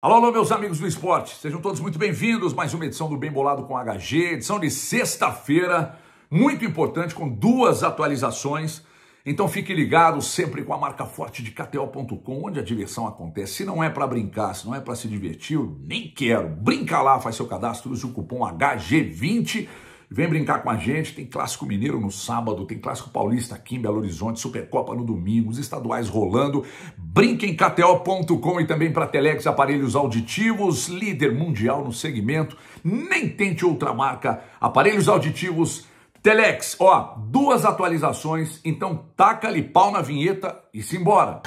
Alô, alô, meus amigos do esporte, sejam todos muito bem-vindos. Mais uma edição do Bem Bolado com HG, edição de sexta-feira, muito importante, com duas atualizações. Então fique ligado sempre com a marca forte de KTO.com, onde a diversão acontece. Se não é para brincar, se não é para se divertir, eu nem quero. Brinca lá, faz seu cadastro, use o cupom HG20 Vem brincar com a gente, tem Clássico Mineiro no sábado, tem Clássico Paulista aqui em Belo Horizonte, Supercopa no domingo, os estaduais rolando. Brinque em KTO.com e também para Telex Aparelhos Auditivos, líder mundial no segmento. Nem tente outra marca, aparelhos auditivos. Telex, ó, duas atualizações, então taca-lhe pau na vinheta e simbora!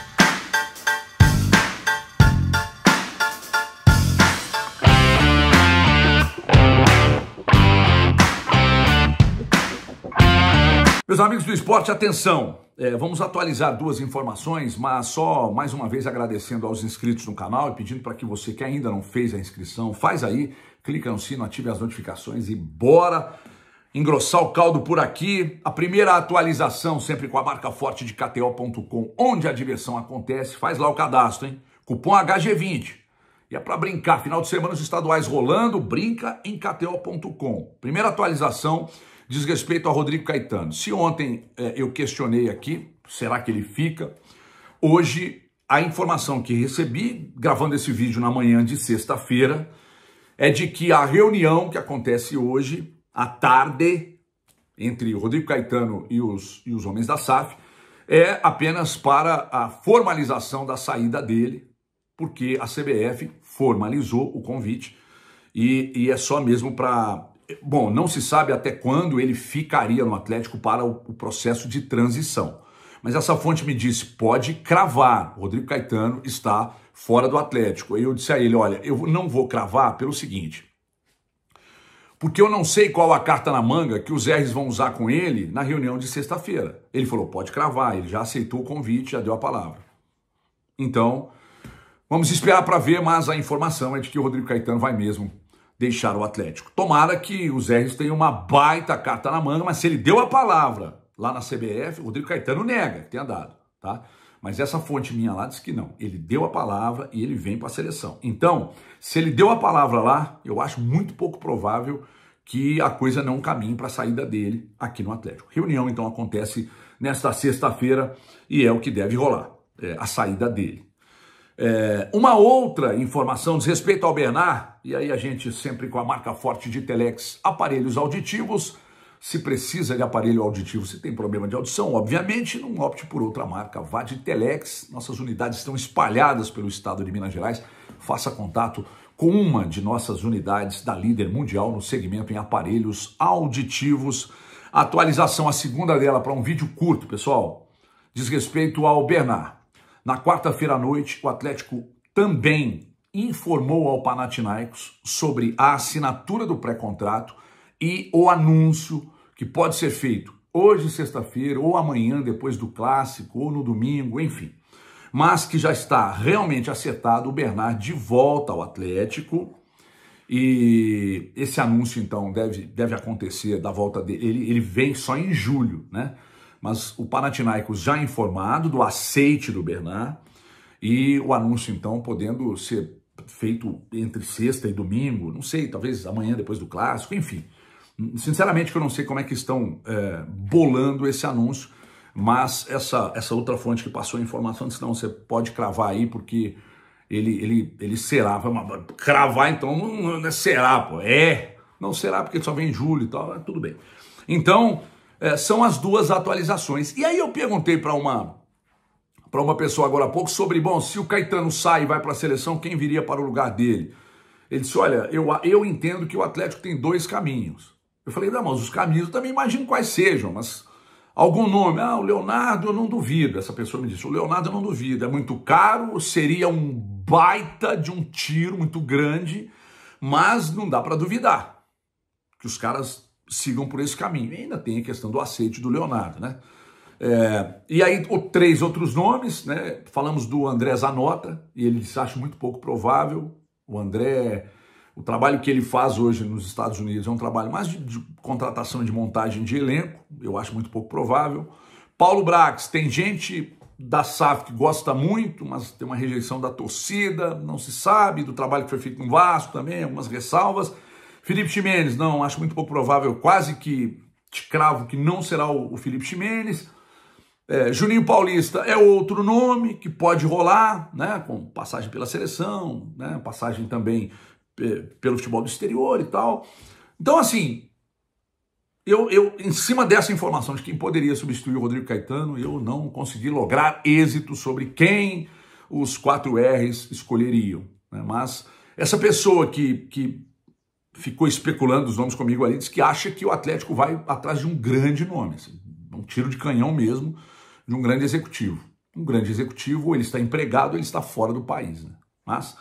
Meus amigos do esporte, atenção! É, vamos atualizar duas informações, mas só mais uma vez agradecendo aos inscritos no canal e pedindo para que você que ainda não fez a inscrição, faz aí, clica no sino, ative as notificações e bora engrossar o caldo por aqui. A primeira atualização sempre com a marca forte de KTO.com, onde a diversão acontece. Faz lá o cadastro, hein? Cupom HG20. E é para brincar. Final de semana os estaduais rolando, brinca em KTO.com. Primeira atualização diz respeito a Rodrigo Caetano. Se ontem é, eu questionei aqui, será que ele fica? Hoje, a informação que recebi, gravando esse vídeo na manhã de sexta-feira, é de que a reunião que acontece hoje, à tarde, entre Rodrigo Caetano e os, e os homens da SAF, é apenas para a formalização da saída dele, porque a CBF formalizou o convite e, e é só mesmo para Bom, não se sabe até quando ele ficaria no Atlético para o, o processo de transição. Mas essa fonte me disse: pode cravar, Rodrigo Caetano está fora do Atlético. Aí eu disse a ele: olha, eu não vou cravar pelo seguinte. Porque eu não sei qual a carta na manga que os R's vão usar com ele na reunião de sexta-feira. Ele falou: pode cravar, ele já aceitou o convite, já deu a palavra. Então, vamos esperar para ver, mas a informação é de que o Rodrigo Caetano vai mesmo deixar o Atlético. Tomara que o Zé Rios tenha uma baita carta na manga, mas se ele deu a palavra lá na CBF, o Rodrigo Caetano nega que tenha dado, tá? Mas essa fonte minha lá diz que não. Ele deu a palavra e ele vem para a seleção. Então, se ele deu a palavra lá, eu acho muito pouco provável que a coisa não caminhe para a saída dele aqui no Atlético. Reunião, então, acontece nesta sexta-feira e é o que deve rolar, é, a saída dele. É, uma outra informação diz respeito ao Bernard, e aí a gente sempre com a marca forte de Telex, aparelhos auditivos. Se precisa de aparelho auditivo, se tem problema de audição, obviamente, não opte por outra marca. Vá de Telex, nossas unidades estão espalhadas pelo estado de Minas Gerais. Faça contato com uma de nossas unidades da líder mundial no segmento em aparelhos auditivos. atualização, a segunda dela, para um vídeo curto, pessoal, diz respeito ao Bernard. Na quarta-feira à noite, o Atlético também informou ao Panathinaikos sobre a assinatura do pré-contrato e o anúncio que pode ser feito hoje, sexta-feira, ou amanhã, depois do clássico, ou no domingo, enfim. Mas que já está realmente acertado o Bernard de volta ao Atlético. E esse anúncio, então, deve, deve acontecer da volta dele. Ele, ele vem só em julho, né? mas o Panathinaikos já informado do aceite do Bernard e o anúncio então podendo ser feito entre sexta e domingo, não sei, talvez amanhã depois do clássico, enfim. Sinceramente, eu não sei como é que estão é, bolando esse anúncio, mas essa, essa outra fonte que passou a informação senão você pode cravar aí, porque ele, ele, ele será. cravar então não, não, é será, pô. É, não será, porque só vem em julho e tal, tudo bem. Então, é, são as duas atualizações. E aí eu perguntei para uma para uma pessoa agora há pouco sobre, bom, se o Caetano sai e vai para a seleção, quem viria para o lugar dele? Ele disse, olha, eu, eu entendo que o Atlético tem dois caminhos. Eu falei, não, mas os caminhos eu também imagino quais sejam, mas algum nome. Ah, o Leonardo eu não duvido. Essa pessoa me disse, o Leonardo eu não duvido, é muito caro, seria um baita de um tiro muito grande, mas não dá para duvidar que os caras sigam por esse caminho. E ainda tem a questão do aceite do Leonardo, né? É, e aí, o, três outros nomes, né? Falamos do André Zanota, e ele se acho muito pouco provável. O André, o trabalho que ele faz hoje nos Estados Unidos é um trabalho mais de, de contratação de montagem de elenco, eu acho muito pouco provável. Paulo Brax, tem gente da SAF que gosta muito, mas tem uma rejeição da torcida, não se sabe, do trabalho que foi feito no Vasco também, algumas ressalvas. Felipe Ximenes, não, acho muito pouco provável, quase que te cravo que não será o, o Felipe Ximenes. É, Juninho Paulista é outro nome que pode rolar, né, com passagem pela seleção, né, passagem também é, pelo futebol do exterior e tal. Então, assim, eu, eu, em cima dessa informação de quem poderia substituir o Rodrigo Caetano, eu não consegui lograr êxito sobre quem os quatro R's escolheriam. Né? Mas essa pessoa que, que ficou especulando os nomes comigo ali, diz que acha que o Atlético vai atrás de um grande nome, assim, um tiro de canhão mesmo, de um grande executivo. Um grande executivo, ele está empregado, ele está fora do país, né? Mas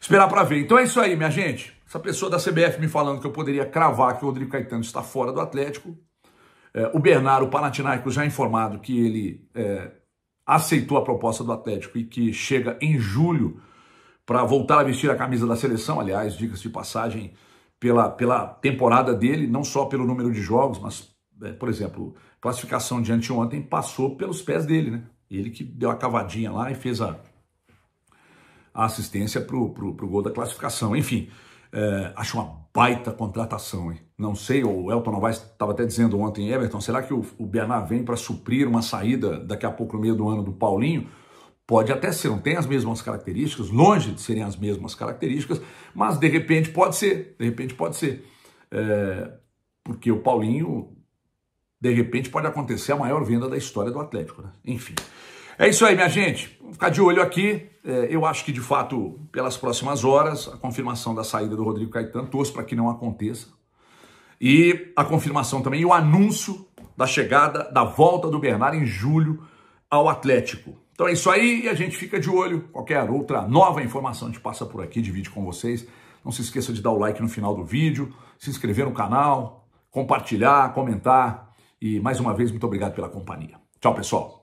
esperar para ver. Então é isso aí, minha gente. Essa pessoa da CBF me falando que eu poderia cravar que o Rodrigo Caetano está fora do Atlético. É, o Bernardo Panatinaico já informado que ele é, aceitou a proposta do Atlético e que chega em julho para voltar a vestir a camisa da seleção. Aliás, diga-se de passagem, pela, pela temporada dele, não só pelo número de jogos, mas, é, por exemplo, classificação de anteontem passou pelos pés dele, né? Ele que deu a cavadinha lá e fez a, a assistência pro, pro, pro gol da classificação. Enfim, é, acho uma baita contratação, hein? Não sei, o Elton Novaes estava até dizendo ontem, Everton, será que o, o Bernard vem para suprir uma saída daqui a pouco no meio do ano do Paulinho? Pode até ser, não tem as mesmas características, longe de serem as mesmas características, mas de repente pode ser, de repente pode ser. É, porque o Paulinho, de repente, pode acontecer a maior venda da história do Atlético. Né? Enfim. É isso aí, minha gente. Vamos ficar de olho aqui. É, eu acho que, de fato, pelas próximas horas, a confirmação da saída do Rodrigo Caetano, torço para que não aconteça. E a confirmação também, e o anúncio da chegada, da volta do Bernardo em julho ao Atlético. Então é isso aí e a gente fica de olho. Qualquer outra nova informação a gente passa por aqui, divide com vocês. Não se esqueça de dar o like no final do vídeo, se inscrever no canal, compartilhar, comentar. E mais uma vez, muito obrigado pela companhia. Tchau, pessoal.